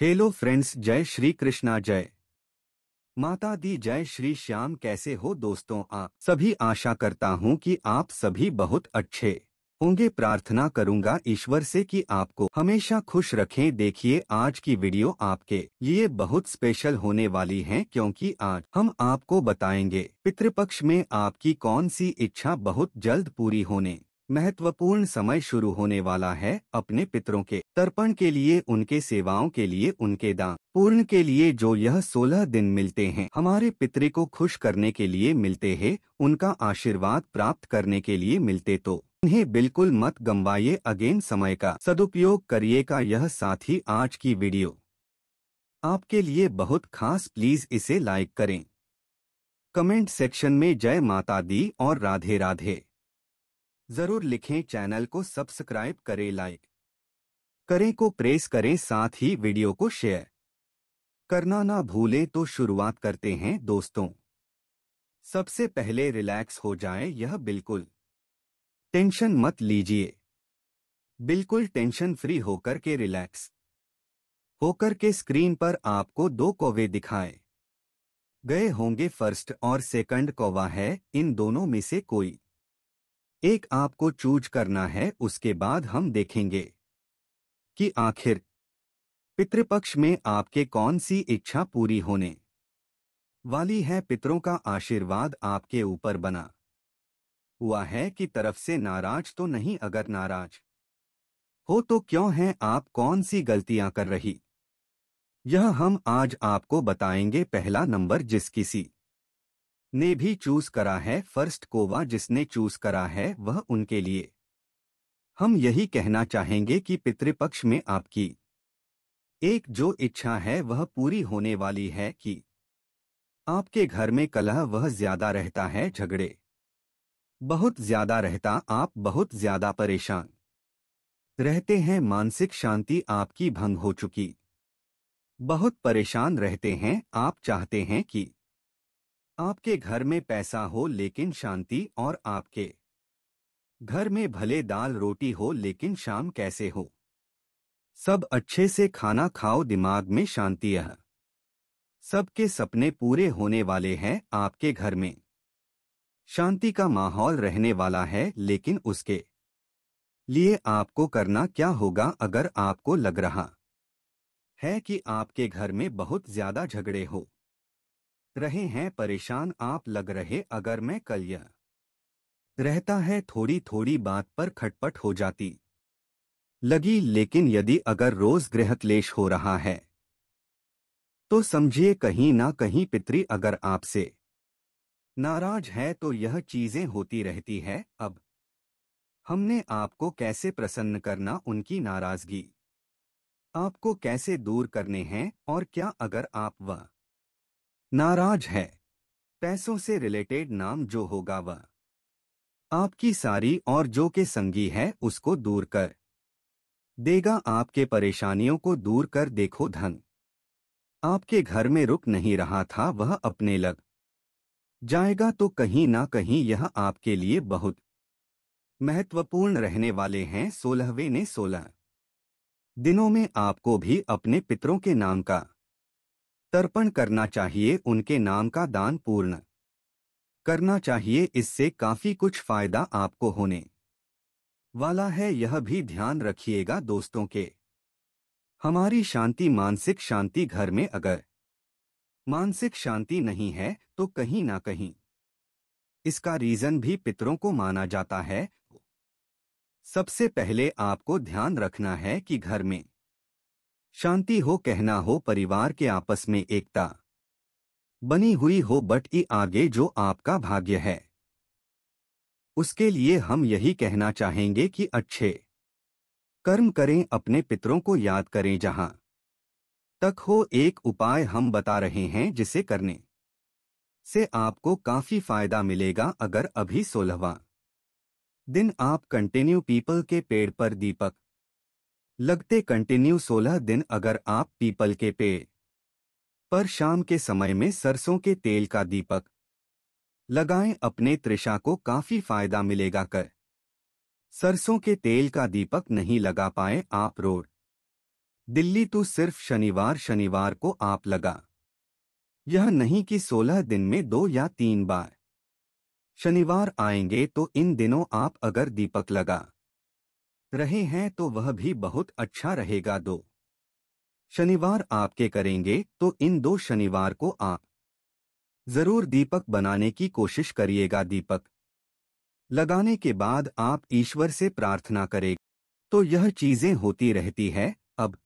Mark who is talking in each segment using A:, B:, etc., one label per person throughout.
A: hello friends जय श्री कृष्णा जय माता दी जय श्री श्याम कैसे हो दोस्तों आप सभी आशा करता हूँ कि आप सभी बहुत अच्छे होंगे प्रार्थना करूंगा ईश्वर से कि आपको हमेशा खुश रखें देखिए आज की वीडियो आपके ये बहुत स्पेशल होने वाली है क्योंकि आज हम आपको बताएंगे पितृपक्ष में आपकी कौन सी इच्छा बहुत जल्द पूरी होने महत्वपूर्ण समय शुरू होने वाला है अपने पितरों के तर्पण के लिए उनके सेवाओं के लिए उनके दान पूर्ण के लिए जो यह सोलह दिन मिलते हैं हमारे पितरे को खुश करने के लिए मिलते हैं उनका आशीर्वाद प्राप्त करने के लिए मिलते तो इन्हें बिल्कुल मत गंवाइए अगेन समय का सदुपयोग करिए का यह साथ ही आज की वीडियो आपके लिए बहुत खास प्लीज इसे लाइक करें कमेंट सेक्शन में जय माता दी और राधे राधे जरूर लिखें चैनल को सब्सक्राइब करें लाइक करें को प्रेस करें साथ ही वीडियो को शेयर करना ना भूलें तो शुरुआत करते हैं दोस्तों सबसे पहले रिलैक्स हो जाएं यह बिल्कुल टेंशन मत लीजिए बिल्कुल टेंशन फ्री होकर के रिलैक्स होकर के स्क्रीन पर आपको दो कौवे दिखाए गए होंगे फर्स्ट और सेकंड कौवा है इन दोनों में से कोई एक आपको चूज करना है उसके बाद हम देखेंगे कि आखिर पितृपक्ष में आपके कौन सी इच्छा पूरी होने वाली है पितरों का आशीर्वाद आपके ऊपर बना हुआ है कि तरफ से नाराज तो नहीं अगर नाराज हो तो क्यों हैं आप कौन सी गलतियां कर रही यह हम आज आपको बताएंगे पहला नंबर जिस किसी ने भी चूज करा है फर्स्ट कोवा जिसने चूज करा है वह उनके लिए हम यही कहना चाहेंगे कि पितृपक्ष में आपकी एक जो इच्छा है वह पूरी होने वाली है कि आपके घर में कलह वह ज्यादा रहता है झगड़े बहुत ज्यादा रहता आप बहुत ज्यादा परेशान रहते हैं मानसिक शांति आपकी भंग हो चुकी बहुत परेशान रहते हैं आप चाहते हैं कि आपके घर में पैसा हो लेकिन शांति और आपके घर में भले दाल रोटी हो लेकिन शाम कैसे हो सब अच्छे से खाना खाओ दिमाग में शांति है सबके सपने पूरे होने वाले हैं आपके घर में शांति का माहौल रहने वाला है लेकिन उसके लिए आपको करना क्या होगा अगर आपको लग रहा है कि आपके घर में बहुत ज्यादा झगड़े हो रहे हैं परेशान आप लग रहे अगर मैं कल यह रहता है थोड़ी थोड़ी बात पर खटपट हो जाती लगी लेकिन यदि अगर रोज गृह क्लेश हो रहा है तो समझिए कहीं ना कहीं पितरी अगर आपसे नाराज है तो यह चीजें होती रहती है अब हमने आपको कैसे प्रसन्न करना उनकी नाराजगी आपको कैसे दूर करने हैं और क्या अगर आप वह नाराज है पैसों से रिलेटेड नाम जो होगा वह आपकी सारी और जो के संगी है उसको दूर कर देगा आपके परेशानियों को दूर कर देखो धन आपके घर में रुक नहीं रहा था वह अपने लग जाएगा तो कहीं ना कहीं यह आपके लिए बहुत महत्वपूर्ण रहने वाले हैं सोलहवें ने सोलह दिनों में आपको भी अपने पितरों के नाम का तर्पण करना चाहिए उनके नाम का दान पूर्ण करना चाहिए इससे काफी कुछ फायदा आपको होने वाला है यह भी ध्यान रखिएगा दोस्तों के हमारी शांति मानसिक शांति घर में अगर मानसिक शांति नहीं है तो कहीं ना कहीं इसका रीजन भी पितरों को माना जाता है सबसे पहले आपको ध्यान रखना है कि घर में शांति हो कहना हो परिवार के आपस में एकता बनी हुई हो बट ई आगे जो आपका भाग्य है उसके लिए हम यही कहना चाहेंगे कि अच्छे कर्म करें अपने पितरों को याद करें जहां तक हो एक उपाय हम बता रहे हैं जिसे करने से आपको काफी फायदा मिलेगा अगर अभी सोलहवा दिन आप कंटिन्यू पीपल के पेड़ पर दीपक लगते कंटिन्यू 16 दिन अगर आप पीपल के पेड़ पर शाम के समय में सरसों के तेल का दीपक लगाएं अपने त्रिषा को काफी फायदा मिलेगा कर सरसों के तेल का दीपक नहीं लगा पाए आप रोड दिल्ली तो सिर्फ शनिवार शनिवार को आप लगा यह नहीं कि 16 दिन में दो या तीन बार शनिवार आएंगे तो इन दिनों आप अगर दीपक लगा रहे हैं तो वह भी बहुत अच्छा रहेगा दो शनिवार आपके करेंगे तो इन दो शनिवार को आप जरूर दीपक बनाने की कोशिश करिएगा दीपक लगाने के बाद आप ईश्वर से प्रार्थना करेगा तो यह चीजें होती रहती है अब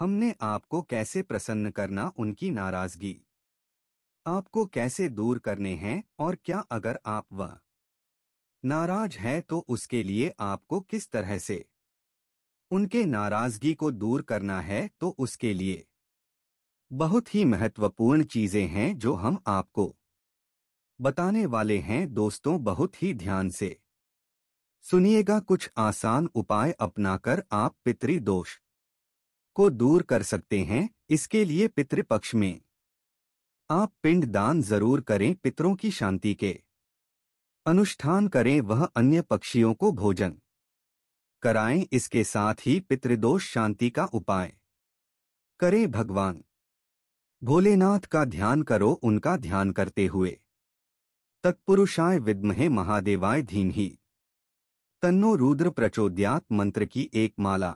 A: हमने आपको कैसे प्रसन्न करना उनकी नाराजगी आपको कैसे दूर करने हैं और क्या अगर आप वह नाराज हैं तो उसके लिए आपको किस तरह से उनके नाराजगी को दूर करना है तो उसके लिए बहुत ही महत्वपूर्ण चीजें हैं जो हम आपको बताने वाले हैं दोस्तों बहुत ही ध्यान से सुनिएगा कुछ आसान उपाय अपनाकर आप पितरी दोष को दूर कर सकते हैं इसके लिए पितृपक्ष में आप पिंड दान जरूर करें पितरों की शांति के अनुष्ठान करें वह अन्य पक्षियों को भोजन कराएं इसके साथ ही पितृदोष शांति का उपाय करें भगवान भोलेनाथ का ध्यान करो उनका ध्यान करते हुए तत्पुरुषाय विद्महे महादेवाय धीमहि तन्नो रुद्र प्रचोद्यात मंत्र की एक माला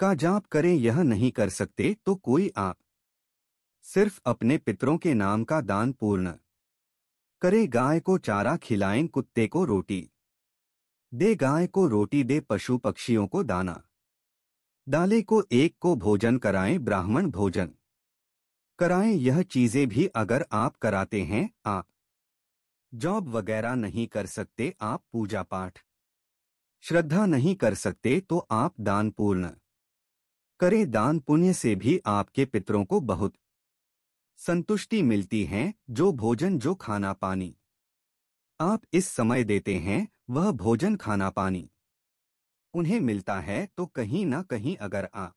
A: का जाप करें यह नहीं कर सकते तो कोई आप सिर्फ अपने पितरों के नाम का दान पूर्ण करे गाय को चारा खिलाएं कुत्ते को रोटी दे गाय को रोटी दे पशु पक्षियों को दाना डाले को एक को भोजन कराएं ब्राह्मण भोजन कराएं यह चीजें भी अगर आप कराते हैं आप जॉब वगैरह नहीं कर सकते आप पूजा पाठ श्रद्धा नहीं कर सकते तो आप दान पूर्ण करें दान पुण्य से भी आपके पितरों को बहुत संतुष्टि मिलती है जो भोजन जो खाना पानी आप इस समय देते हैं वह भोजन खाना पानी उन्हें मिलता है तो कहीं ना कहीं अगर आप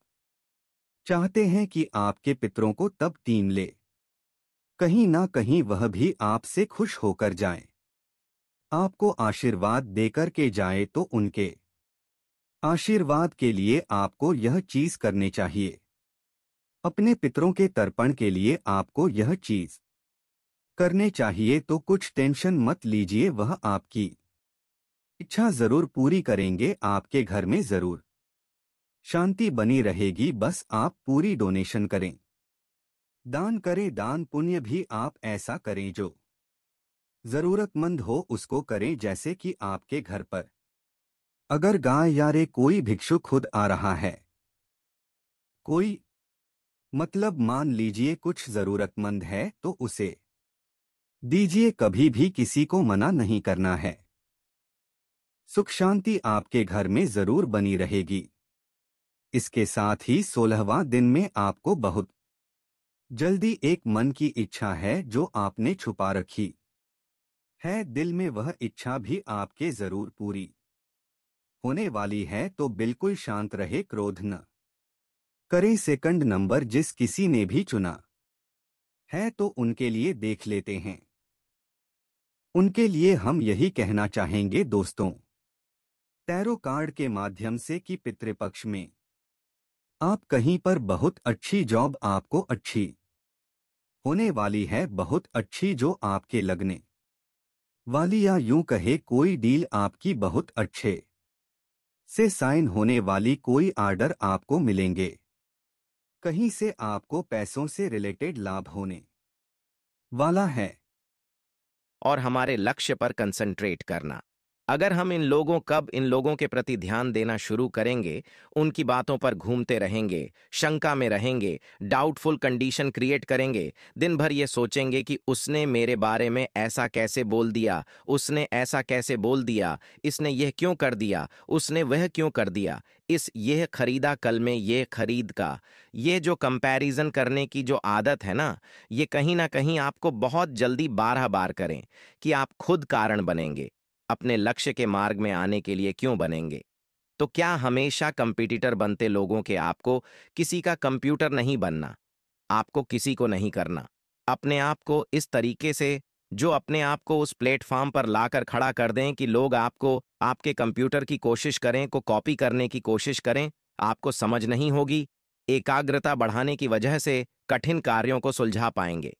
A: चाहते हैं कि आपके पितरों को तब टीम ले कहीं ना कहीं वह भी आपसे खुश होकर जाए आपको आशीर्वाद देकर के जाए तो उनके आशीर्वाद के लिए आपको यह चीज करनी चाहिए अपने पितरों के तर्पण के लिए आपको यह चीज करने चाहिए तो कुछ टेंशन मत लीजिए वह आपकी इच्छा जरूर पूरी करेंगे आपके घर में जरूर शांति बनी रहेगी बस आप पूरी डोनेशन करें दान करें दान पुण्य भी आप ऐसा करें जो जरूरतमंद हो उसको करें जैसे कि आपके घर पर अगर गाय यारे कोई भिक्षु खुद आ रहा है कोई मतलब मान लीजिए कुछ जरूरतमंद है तो उसे दीजिए कभी भी किसी को मना नहीं करना है सुख शांति आपके घर में जरूर बनी रहेगी इसके साथ ही सोलहवां दिन में आपको बहुत जल्दी एक मन की इच्छा है जो आपने छुपा रखी है दिल में वह इच्छा भी आपके जरूर पूरी होने वाली है तो बिल्कुल शांत रहे क्रोध न करें सेकंड नंबर जिस किसी ने भी चुना है तो उनके लिए देख लेते हैं उनके लिए हम यही कहना चाहेंगे दोस्तों टैरो कार्ड के माध्यम से कि पितृपक्ष में आप कहीं पर बहुत अच्छी जॉब आपको अच्छी होने वाली है बहुत अच्छी जो आपके लगने वाली या यूं कहे कोई डील आपकी बहुत अच्छे से साइन होने वाली कोई आर्डर आपको मिलेंगे कहीं से आपको पैसों से रिलेटेड लाभ होने वाला है
B: और हमारे लक्ष्य पर कंसंट्रेट करना अगर हम इन लोगों कब इन लोगों के प्रति ध्यान देना शुरू करेंगे उनकी बातों पर घूमते रहेंगे शंका में रहेंगे डाउटफुल कंडीशन क्रिएट करेंगे दिन भर ये सोचेंगे कि उसने मेरे बारे में ऐसा कैसे बोल दिया उसने ऐसा कैसे बोल दिया इसने यह क्यों कर दिया उसने वह क्यों कर दिया इस यह खरीदा कल में यह खरीद का यह जो कंपैरिजन करने की जो आदत है ना ये कहीं ना कहीं आपको बहुत जल्दी बारह बार करें कि आप खुद कारण बनेंगे अपने लक्ष्य के मार्ग में आने के लिए क्यों बनेंगे तो क्या हमेशा कंपिटिटर बनते लोगों के आपको किसी का कंप्यूटर नहीं बनना आपको किसी को नहीं करना अपने आप को इस तरीके से जो अपने आप को उस प्लेटफॉर्म पर लाकर खड़ा कर दें कि लोग आपको आपके कंप्यूटर की कोशिश करें को कॉपी करने की कोशिश करें आपको समझ नहीं होगी एकाग्रता बढ़ाने की वजह से कठिन कार्यों को सुलझा पाएंगे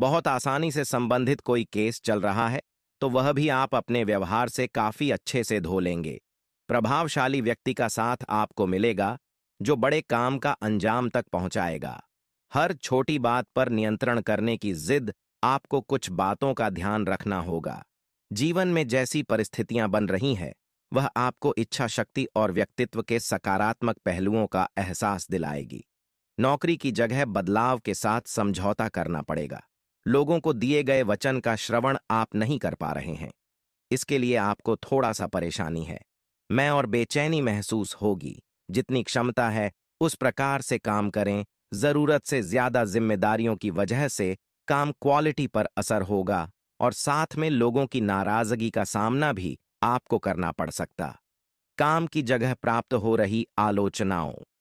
B: बहुत आसानी से संबंधित कोई केस चल रहा है तो वह भी आप अपने व्यवहार से काफी अच्छे से धो लेंगे प्रभावशाली व्यक्ति का साथ आपको मिलेगा जो बड़े काम का अंजाम तक पहुंचाएगा हर छोटी बात पर नियंत्रण करने की जिद आपको कुछ बातों का ध्यान रखना होगा जीवन में जैसी परिस्थितियां बन रही हैं वह आपको इच्छा शक्ति और व्यक्तित्व के सकारात्मक पहलुओं का एहसास दिलाएगी नौकरी की जगह बदलाव के साथ समझौता करना पड़ेगा लोगों को दिए गए वचन का श्रवण आप नहीं कर पा रहे हैं इसके लिए आपको थोड़ा सा परेशानी है मैं और बेचैनी महसूस होगी जितनी क्षमता है उस प्रकार से काम करें जरूरत से ज्यादा जिम्मेदारियों की वजह से काम क्वालिटी पर असर होगा और साथ में लोगों की नाराजगी का सामना भी आपको करना पड़ सकता काम की जगह प्राप्त हो रही आलोचनाओं